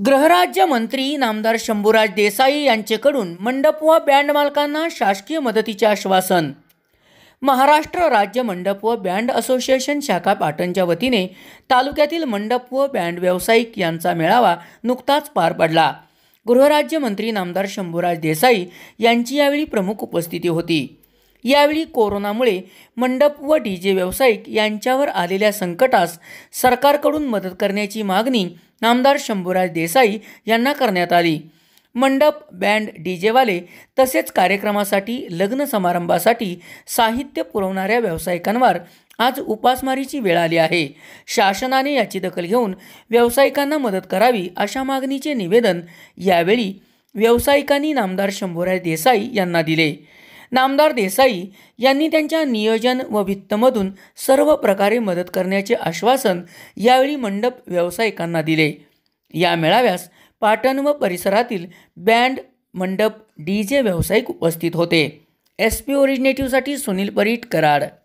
गृहराज्य मंत्री नामदार शंभूराज देसाई यांचेकडून मंडप व बँड मालकांना शासकीय मदतीचे आश्वासन महाराष्ट्र राज्य मंडप व बँड असोसिएशन शाखा पाटणच्या वतीने तालुक्यातील मंडप व बँड व्यावसायिक यांचा मेळावा नुकताच पार पडला गृहराज्यमंत्री नामदार शंभूराज देसाई यांची यावेळी प्रमुख उपस्थिती होती यावेळी कोरोनामुळे मंडप व डी जे व्यावसायिक यांच्यावर आलेल्या संकटास सरकारकडून मदत करण्याची मागणी नामदार शंभूराज देसाई यांना करण्यात आली मंडप बँड जेवाले तसेच कार्यक्रमासाठी लग्न समारंभासाठी साहित्य पुरवणाऱ्या व्यावसायिकांवर आज उपासमारीची वेळ आली आहे शासनाने याची दखल घेऊन व्यावसायिकांना मदत करावी अशा मागणीचे निवेदन यावेळी व्यावसायिकांनी नामदार शंभूराय देसाई यांना दिले नामदार देसाई यांनी त्यांच्या नियोजन व वित्तमधून सर्व प्रकारे मदत करण्याचे आश्वासन यावेळी मंडप व्यावसायिकांना दिले या मेळाव्यास पाटण व परिसरातील बँड मंडप डी जे व्यावसायिक उपस्थित होते एस पी ओरिजिनेटिव्हसाठी सुनील परीट कराड